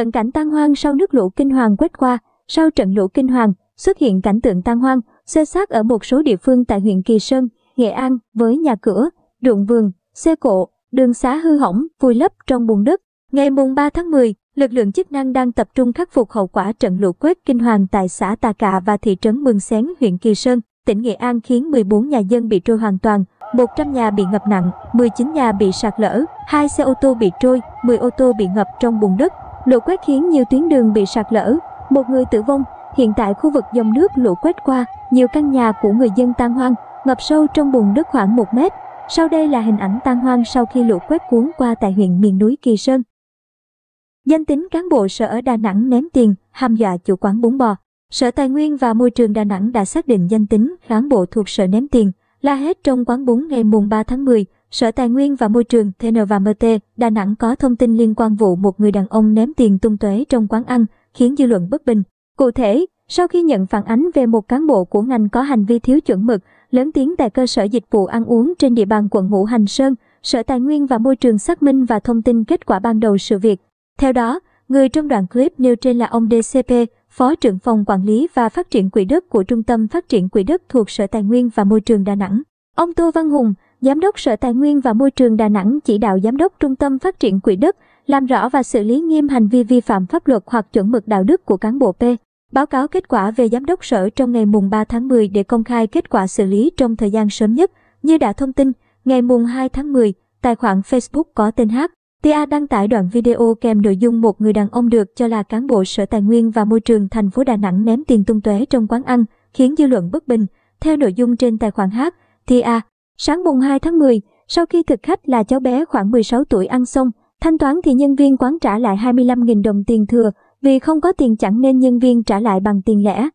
Cận cảnh tan hoang sau nước lũ kinh hoàng quét qua, sau trận lũ kinh hoàng, xuất hiện cảnh tượng tan hoang, xê xác ở một số địa phương tại huyện Kỳ Sơn, Nghệ An với nhà cửa, ruộng vườn, xe cộ, đường xá hư hỏng, vùi lấp trong bùn đất. Ngày mùng 3 tháng 10, lực lượng chức năng đang tập trung khắc phục hậu quả trận lũ quét kinh hoàng tại xã Tà Cạ và thị trấn Mương Xén, huyện Kỳ Sơn, tỉnh Nghệ An khiến 14 nhà dân bị trôi hoàn toàn, 100 nhà bị ngập nặng, 19 nhà bị sạt lở, 2 xe ô tô bị trôi, 10 ô tô bị ngập trong bùn đất. Lũ quét khiến nhiều tuyến đường bị sạt lở, một người tử vong. Hiện tại khu vực dòng nước lũ quét qua, nhiều căn nhà của người dân tan hoang, ngập sâu trong bùn đất khoảng 1 mét. Sau đây là hình ảnh tan hoang sau khi lũ quét cuốn qua tại huyện miền núi Kỳ Sơn. Danh tính cán bộ sở ở Đà Nẵng ném tiền, hăm dọa chủ quán bún bò. Sở Tài nguyên và Môi trường Đà Nẵng đã xác định danh tính cán bộ thuộc sở ném tiền la hết trong quán bún ngày mùng 3 tháng 10, Sở Tài nguyên và Môi trường TNVMT Đà Nẵng có thông tin liên quan vụ một người đàn ông ném tiền tung tuế trong quán ăn, khiến dư luận bất bình. Cụ thể, sau khi nhận phản ánh về một cán bộ của ngành có hành vi thiếu chuẩn mực, lớn tiếng tại cơ sở dịch vụ ăn uống trên địa bàn quận Ngũ Hành Sơn, Sở Tài nguyên và Môi trường xác minh và thông tin kết quả ban đầu sự việc. Theo đó, người trong đoạn clip nêu trên là ông DCP, Phó trưởng phòng quản lý và phát triển quỹ đất của Trung tâm Phát triển Quỹ đất thuộc Sở Tài nguyên và Môi trường Đà Nẵng. Ông Tô Văn Hùng, Giám đốc Sở Tài nguyên và Môi trường Đà Nẵng chỉ đạo Giám đốc Trung tâm Phát triển Quỹ đất làm rõ và xử lý nghiêm hành vi vi phạm pháp luật hoặc chuẩn mực đạo đức của cán bộ P. Báo cáo kết quả về Giám đốc Sở trong ngày mùng 3 tháng 10 để công khai kết quả xử lý trong thời gian sớm nhất. Như đã thông tin, ngày mùng 2 tháng 10, tài khoản Facebook có tên H. TA đăng tải đoạn video kèm nội dung một người đàn ông được cho là cán bộ Sở Tài nguyên và Môi trường thành phố Đà Nẵng ném tiền tung tóe trong quán ăn, khiến dư luận bất bình. Theo nội dung trên tài khoản H, TA Sáng mùng 2 tháng 10, sau khi thực khách là cháu bé khoảng 16 tuổi ăn xong, thanh toán thì nhân viên quán trả lại 25.000 đồng tiền thừa, vì không có tiền chẳng nên nhân viên trả lại bằng tiền lẻ.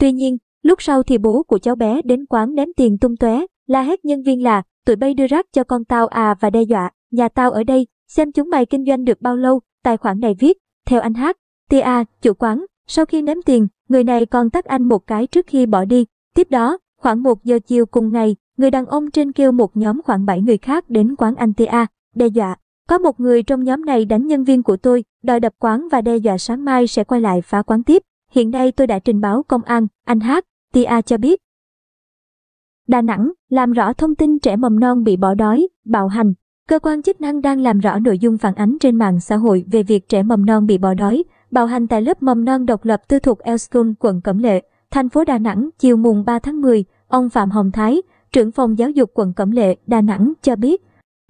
Tuy nhiên, lúc sau thì bố của cháu bé đến quán ném tiền tung tóe, la hét nhân viên là tụi bay đưa rác cho con tao à và đe dọa, nhà tao ở đây, xem chúng mày kinh doanh được bao lâu, tài khoản này viết, theo anh Hát, tia à, chủ quán, sau khi ném tiền, người này còn tắt anh một cái trước khi bỏ đi. Tiếp đó, khoảng 1 giờ chiều cùng ngày, người đàn ông trên kêu một nhóm khoảng 7 người khác đến quán anh TA, đe dọa. Có một người trong nhóm này đánh nhân viên của tôi, đòi đập quán và đe dọa sáng mai sẽ quay lại phá quán tiếp. Hiện nay tôi đã trình báo công an, anh Hát, TA cho biết. Đà Nẵng, làm rõ thông tin trẻ mầm non bị bỏ đói, bạo hành. Cơ quan chức năng đang làm rõ nội dung phản ánh trên mạng xã hội về việc trẻ mầm non bị bỏ đói, bạo hành tại lớp mầm non độc lập tư thuộc Elskun, quận Cẩm Lệ, thành phố Đà Nẵng chiều mùng 3 tháng 10. Ông Phạm Hồng Thái, trưởng phòng giáo dục quận Cẩm Lệ, Đà Nẵng cho biết,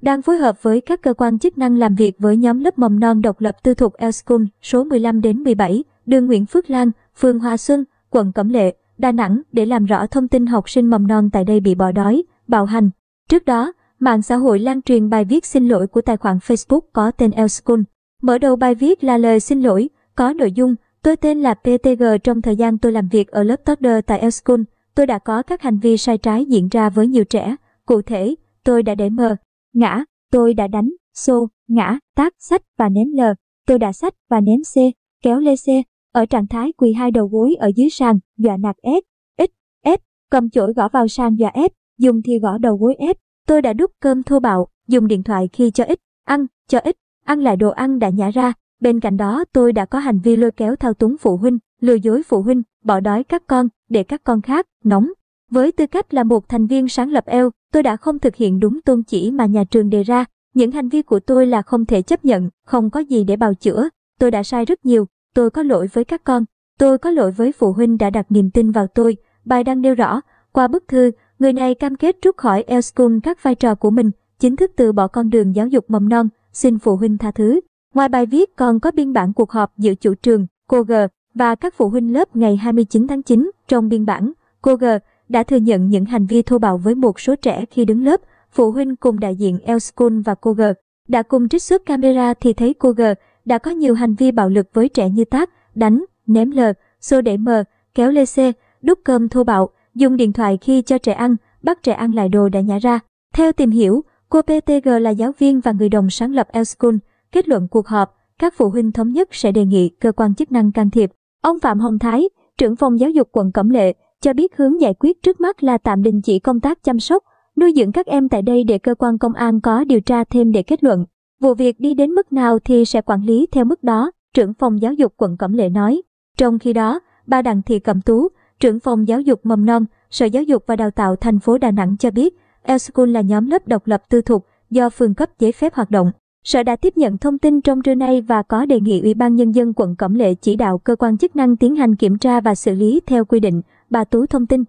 đang phối hợp với các cơ quan chức năng làm việc với nhóm lớp mầm non độc lập tư thục Elschool số 15 đến 17, đường Nguyễn Phước Lan, phường Hòa Xuân, quận Cẩm Lệ, Đà Nẵng để làm rõ thông tin học sinh mầm non tại đây bị bỏ đói, bạo hành. Trước đó, mạng xã hội lan truyền bài viết xin lỗi của tài khoản Facebook có tên Elschool. Mở đầu bài viết là lời xin lỗi, có nội dung Tôi tên là PTG trong thời gian tôi làm việc ở lớp Toddler tại Elschool. Tôi đã có các hành vi sai trái diễn ra với nhiều trẻ, cụ thể, tôi đã để mờ, ngã, tôi đã đánh, xô, ngã, tác, sách và ném lờ, tôi đã sách và ném xe, kéo lê xe, ở trạng thái quỳ hai đầu gối ở dưới sàn, dọa nạt ép, ít, ép, cầm chổi gõ vào sàn dọa ép, dùng thì gõ đầu gối ép, tôi đã đút cơm thô bạo, dùng điện thoại khi cho ít, ăn, cho ít, ăn lại đồ ăn đã nhả ra, bên cạnh đó tôi đã có hành vi lôi kéo thao túng phụ huynh, lừa dối phụ huynh, bỏ đói các con, để các con khác, nóng. Với tư cách là một thành viên sáng lập Eo, tôi đã không thực hiện đúng tôn chỉ mà nhà trường đề ra. Những hành vi của tôi là không thể chấp nhận, không có gì để bào chữa. Tôi đã sai rất nhiều, tôi có lỗi với các con, tôi có lỗi với phụ huynh đã đặt niềm tin vào tôi. Bài đăng nêu rõ, qua bức thư, người này cam kết rút khỏi EL School các vai trò của mình, chính thức từ bỏ con đường giáo dục mầm non, xin phụ huynh tha thứ. Ngoài bài viết còn có biên bản cuộc họp giữa chủ trường, cô G và các phụ huynh lớp ngày 29 tháng 9 trong biên bản, cô G đã thừa nhận những hành vi thô bạo với một số trẻ khi đứng lớp. Phụ huynh cùng đại diện Elschool và cô G đã cùng trích xuất camera thì thấy cô G đã có nhiều hành vi bạo lực với trẻ như tác, đánh, ném lờ, xô đẩy mờ, kéo lê xê, đút cơm thô bạo, dùng điện thoại khi cho trẻ ăn, bắt trẻ ăn lại đồ đã nhả ra. Theo tìm hiểu, cô PTG là giáo viên và người đồng sáng lập Elschool. Kết luận cuộc họp, các phụ huynh thống nhất sẽ đề nghị cơ quan chức năng can thiệp. Ông Phạm Hồng Thái, trưởng phòng giáo dục quận Cẩm Lệ, cho biết hướng giải quyết trước mắt là tạm đình chỉ công tác chăm sóc, nuôi dưỡng các em tại đây để cơ quan công an có điều tra thêm để kết luận. Vụ việc đi đến mức nào thì sẽ quản lý theo mức đó, trưởng phòng giáo dục quận Cẩm Lệ nói. Trong khi đó, bà Đặng Thị Cẩm Tú, trưởng phòng giáo dục mầm non, Sở Giáo dục và Đào tạo thành phố Đà Nẵng cho biết, Elschool là nhóm lớp độc lập tư thục do phường cấp giấy phép hoạt động. Sở đã tiếp nhận thông tin trong trưa nay và có đề nghị Ủy ban Nhân dân quận Cẩm Lệ chỉ đạo cơ quan chức năng tiến hành kiểm tra và xử lý theo quy định, bà Tú thông tin.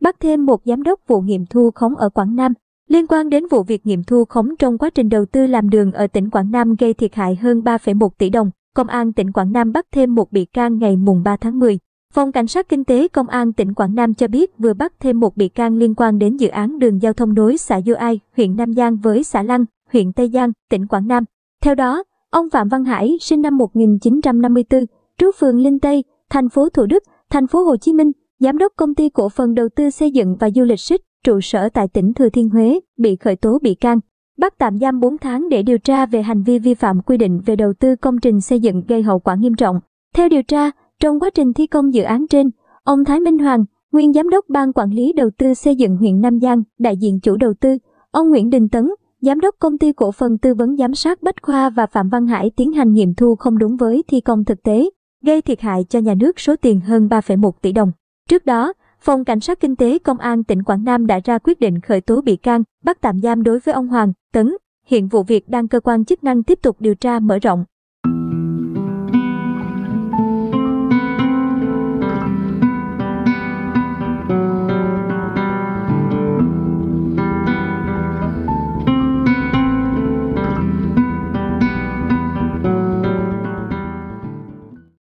Bắt thêm một giám đốc vụ nghiệm thu khống ở Quảng Nam. Liên quan đến vụ việc nghiệm thu khống trong quá trình đầu tư làm đường ở tỉnh Quảng Nam gây thiệt hại hơn 3,1 tỷ đồng, Công an tỉnh Quảng Nam bắt thêm một bị can ngày mùng 3 tháng 10. Phòng Cảnh sát Kinh tế Công an tỉnh Quảng Nam cho biết vừa bắt thêm một bị can liên quan đến dự án đường giao thông nối xã Dư Ai, huyện Nam Giang với xã Lăng, huyện Tây Giang, tỉnh Quảng Nam. Theo đó, ông Phạm Văn Hải sinh năm 1954, trú phường Linh Tây, thành phố Thủ Đức, thành phố Hồ Chí Minh, giám đốc công ty cổ phần đầu tư xây dựng và du lịch Xích, trụ sở tại tỉnh Thừa Thiên Huế, bị khởi tố bị can, bắt tạm giam 4 tháng để điều tra về hành vi vi phạm quy định về đầu tư công trình xây dựng gây hậu quả nghiêm trọng. Theo điều tra, trong quá trình thi công dự án trên, ông Thái Minh Hoàng, nguyên giám đốc ban quản lý đầu tư xây dựng huyện Nam Giang, đại diện chủ đầu tư, ông Nguyễn Đình Tấn, Giám đốc công ty cổ phần tư vấn giám sát Bách Khoa và Phạm Văn Hải tiến hành nghiệm thu không đúng với thi công thực tế, gây thiệt hại cho nhà nước số tiền hơn 3,1 tỷ đồng. Trước đó, Phòng Cảnh sát Kinh tế Công an tỉnh Quảng Nam đã ra quyết định khởi tố bị can, bắt tạm giam đối với ông Hoàng Tấn. Hiện vụ việc đang cơ quan chức năng tiếp tục điều tra mở rộng.